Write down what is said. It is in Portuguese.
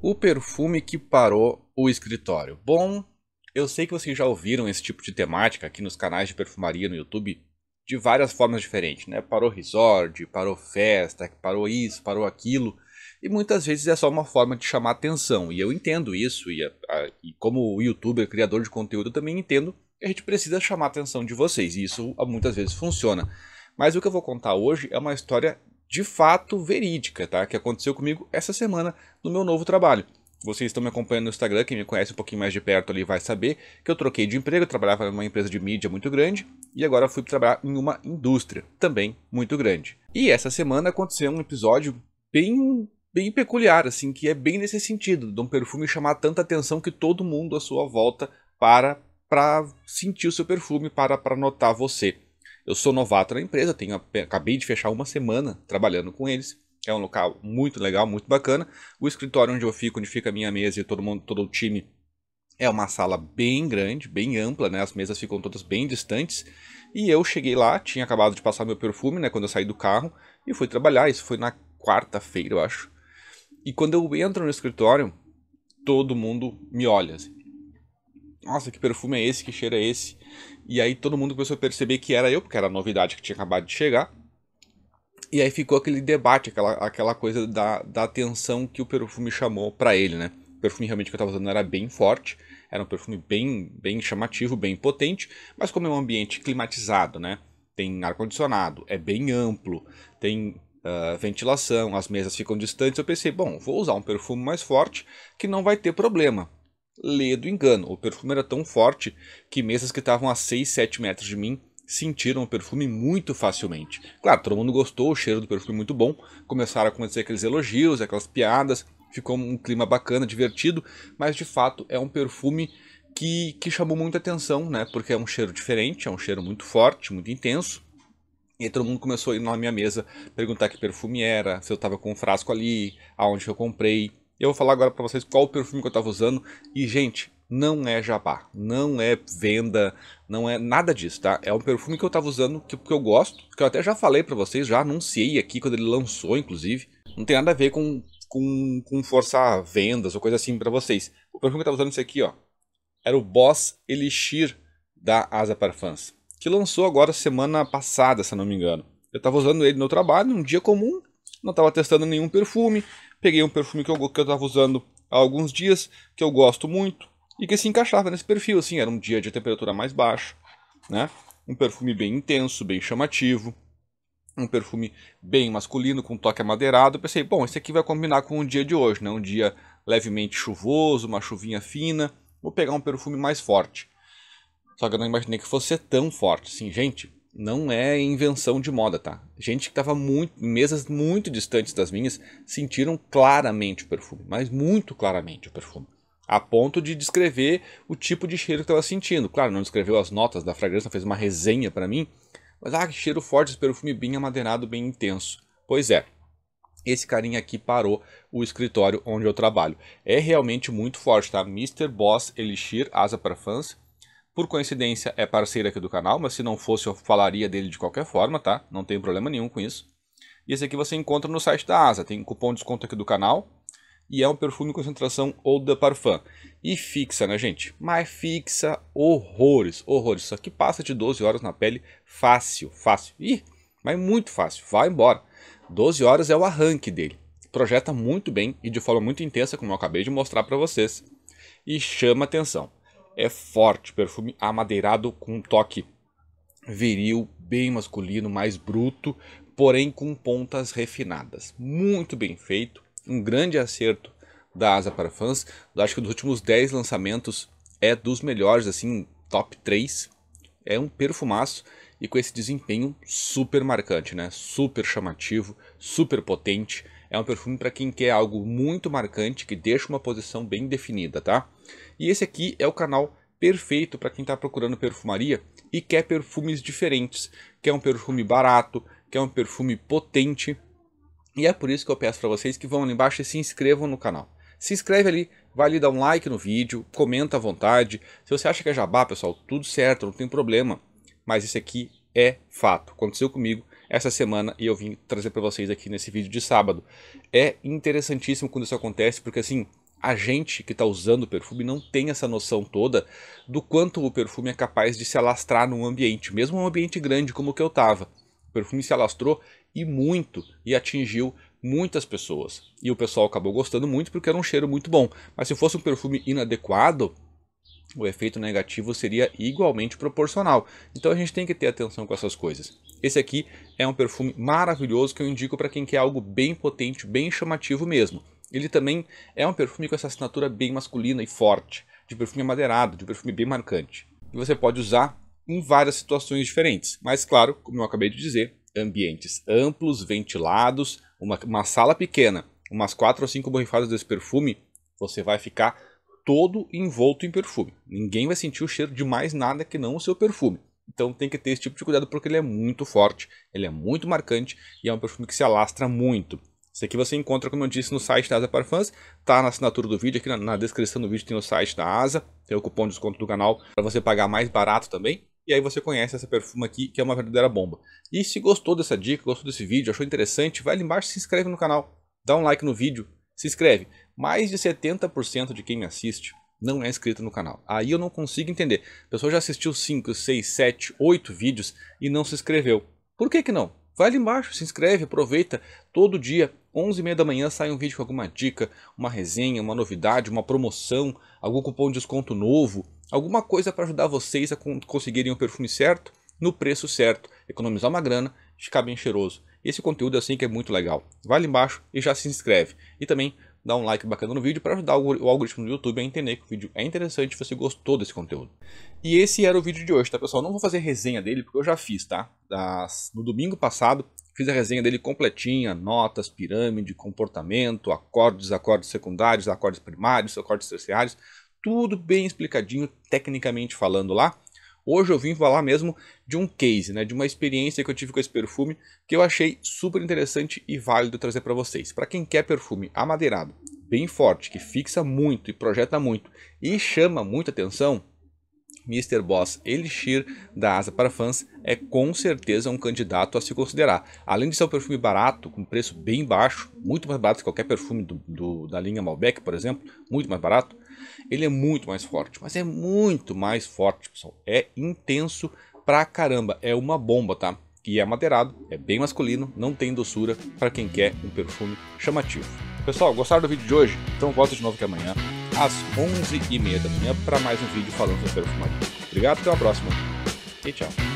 O perfume que parou o escritório. Bom, eu sei que vocês já ouviram esse tipo de temática aqui nos canais de perfumaria no YouTube de várias formas diferentes, né? Parou resort, parou festa, parou isso, parou aquilo. E muitas vezes é só uma forma de chamar atenção. E eu entendo isso, e, a, e como youtuber, criador de conteúdo, eu também entendo que a gente precisa chamar a atenção de vocês. E isso muitas vezes funciona. Mas o que eu vou contar hoje é uma história de fato verídica, tá? Que aconteceu comigo essa semana no meu novo trabalho. Vocês estão me acompanhando no Instagram, quem me conhece um pouquinho mais de perto ali vai saber que eu troquei de emprego, eu trabalhava numa empresa de mídia muito grande e agora fui trabalhar em uma indústria também muito grande. E essa semana aconteceu um episódio bem bem peculiar assim, que é bem nesse sentido, de um perfume chamar tanta atenção que todo mundo à sua volta para para sentir o seu perfume, para para notar você. Eu sou novato na empresa, tenho, acabei de fechar uma semana trabalhando com eles. É um local muito legal, muito bacana. O escritório onde eu fico, onde fica a minha mesa e todo mundo, todo o time, é uma sala bem grande, bem ampla, né? As mesas ficam todas bem distantes. E eu cheguei lá, tinha acabado de passar meu perfume, né? Quando eu saí do carro e fui trabalhar. Isso foi na quarta-feira, eu acho. E quando eu entro no escritório, todo mundo me olha. Assim nossa, que perfume é esse, que cheiro é esse? E aí todo mundo começou a perceber que era eu, porque era a novidade que tinha acabado de chegar. E aí ficou aquele debate, aquela, aquela coisa da, da atenção que o perfume chamou para ele, né? O perfume realmente que eu tava usando era bem forte, era um perfume bem, bem chamativo, bem potente, mas como é um ambiente climatizado, né? Tem ar-condicionado, é bem amplo, tem Uh, ventilação, as mesas ficam distantes. Eu pensei, bom, vou usar um perfume mais forte que não vai ter problema ledo engano. O perfume era tão forte que mesas que estavam a 6, 7 metros de mim sentiram o perfume muito facilmente. Claro, todo mundo gostou, o cheiro do perfume muito bom, começaram a acontecer aqueles elogios, aquelas piadas, ficou um clima bacana, divertido, mas de fato é um perfume que, que chamou muita atenção, né? Porque é um cheiro diferente, é um cheiro muito forte, muito intenso. E todo mundo começou a ir na minha mesa perguntar que perfume era, se eu estava com um frasco ali, aonde eu comprei. Eu vou falar agora para vocês qual o perfume que eu estava usando. E, gente, não é jabá, não é venda, não é nada disso, tá? É um perfume que eu tava usando, que, que eu gosto, que eu até já falei para vocês, já anunciei aqui quando ele lançou, inclusive. Não tem nada a ver com, com, com forçar vendas ou coisa assim para vocês. O perfume que eu tava usando é esse aqui, ó, era o Boss Elixir da Asa Parfums, que lançou agora semana passada, se não me engano. Eu tava usando ele no trabalho, num dia comum, não tava testando nenhum perfume, peguei um perfume que eu, que eu tava usando há alguns dias, que eu gosto muito, e que se encaixava nesse perfil, assim, era um dia de temperatura mais baixa, né? Um perfume bem intenso, bem chamativo, um perfume bem masculino, com toque amadeirado. Eu pensei, bom, esse aqui vai combinar com o dia de hoje, né? Um dia levemente chuvoso, uma chuvinha fina. Vou pegar um perfume mais forte. Só que eu não imaginei que fosse tão forte, assim, gente não é invenção de moda, tá? Gente que estava muito, em mesas muito distantes das minhas sentiram claramente o perfume, mas muito claramente o perfume. A ponto de descrever o tipo de cheiro que estava sentindo. Claro, não descreveu as notas da fragrância, fez uma resenha para mim. Mas, ah, que cheiro forte, esse perfume bem amadeirado, bem intenso. Pois é, esse carinha aqui parou o escritório onde eu trabalho. É realmente muito forte, tá? Mr. Boss Elixir Asa Parfums por coincidência é parceiro aqui do canal, mas se não fosse eu falaria dele de qualquer forma, tá? Não tem problema nenhum com isso. E esse aqui você encontra no site da Asa, tem cupom de desconto aqui do canal, e é um perfume concentração Eau de Parfum. E fixa, né, gente? Mas fixa horrores, horrores. Isso aqui passa de 12 horas na pele fácil, fácil. Ih, mas muito fácil. Vai embora. 12 horas é o arranque dele. Projeta muito bem e de forma muito intensa, como eu acabei de mostrar para vocês. E chama atenção é forte, perfume amadeirado com um toque viril, bem masculino, mais bruto, porém com pontas refinadas. Muito bem feito, um grande acerto da Asa para fãs. Eu acho que dos últimos 10 lançamentos é dos melhores, assim, top 3. É um perfumaço e com esse desempenho super marcante, né? Super chamativo, super potente. É um perfume para quem quer algo muito marcante, que deixa uma posição bem definida, tá? E esse aqui é o canal perfeito para quem está procurando perfumaria e quer perfumes diferentes, quer um perfume barato, quer um perfume potente. E é por isso que eu peço para vocês que vão ali embaixo e se inscrevam no canal. Se inscreve ali, vai ali dar um like no vídeo, comenta à vontade. Se você acha que é jabá, pessoal, tudo certo, não tem problema. Mas esse aqui é fato. Aconteceu comigo essa semana e eu vim trazer para vocês aqui nesse vídeo de sábado. É interessantíssimo quando isso acontece, porque assim, a gente que está usando o perfume não tem essa noção toda do quanto o perfume é capaz de se alastrar num ambiente, mesmo um ambiente grande como o que eu estava. O perfume se alastrou e muito e atingiu muitas pessoas. E o pessoal acabou gostando muito porque era um cheiro muito bom. Mas se fosse um perfume inadequado, o efeito negativo seria igualmente proporcional. Então a gente tem que ter atenção com essas coisas. Esse aqui é um perfume maravilhoso que eu indico para quem quer algo bem potente, bem chamativo mesmo. Ele também é um perfume com essa assinatura bem masculina e forte, de perfume amadeirado, de perfume bem marcante. E você pode usar em várias situações diferentes. Mas claro, como eu acabei de dizer, ambientes amplos, ventilados, uma, uma sala pequena, umas quatro ou cinco borrifadas desse perfume, você vai ficar todo envolto em perfume. Ninguém vai sentir o cheiro de mais nada que não o seu perfume. Então tem que ter esse tipo de cuidado porque ele é muito forte, ele é muito marcante e é um perfume que se alastra muito. Esse aqui você encontra, como eu disse, no site da Asa Parfums, tá na assinatura do vídeo, aqui na, na descrição do vídeo tem o site da Asa, tem o cupom de desconto do canal para você pagar mais barato também. E aí você conhece essa perfume aqui, que é uma verdadeira bomba. E se gostou dessa dica, gostou desse vídeo, achou interessante, vai ali embaixo e se inscreve no canal. Dá um like no vídeo, se inscreve mais de 70% de quem me assiste não é inscrito no canal. Aí eu não consigo entender. A pessoa já assistiu 5, 6, 7, 8 vídeos e não se inscreveu. Por que que não? Vai ali embaixo, se inscreve, aproveita. Todo dia, 11h30 da manhã, sai um vídeo com alguma dica, uma resenha, uma novidade, uma promoção, algum cupom de desconto novo, alguma coisa para ajudar vocês a conseguirem o perfume certo, no preço certo, economizar uma grana, ficar bem cheiroso. Esse conteúdo assim que é muito legal. Vai ali embaixo e já se inscreve. E também dá um like bacana no vídeo para ajudar o algoritmo do YouTube a entender que o vídeo é interessante e você gostou desse conteúdo. E esse era o vídeo de hoje, tá pessoal? Não vou fazer resenha dele porque eu já fiz, tá? Das... No domingo passado fiz a resenha dele completinha, notas, pirâmide, comportamento, acordes, acordes secundários, acordes primários, acordes terciários, tudo bem explicadinho tecnicamente falando lá. Hoje eu vim falar mesmo de um case, né, de uma experiência que eu tive com esse perfume que eu achei super interessante e válido trazer para vocês. Para quem quer perfume amadeirado, bem forte, que fixa muito e projeta muito e chama muita atenção, Mr. Boss Elixir da Asa para Fãs é com certeza um candidato a se considerar. Além de ser um perfume barato, com preço bem baixo, muito mais barato que qualquer perfume do, do, da linha Malbec, por exemplo, muito mais barato, ele é muito mais forte, mas é muito mais forte, pessoal. É intenso pra caramba, é uma bomba, tá? E é madeirado, é bem masculino, não tem doçura para quem quer um perfume chamativo. Pessoal, gostaram do vídeo de hoje? Então volta de novo que amanhã, às 11h30 da manhã, para mais um vídeo falando sobre perfumaria. Obrigado, até a próxima e tchau.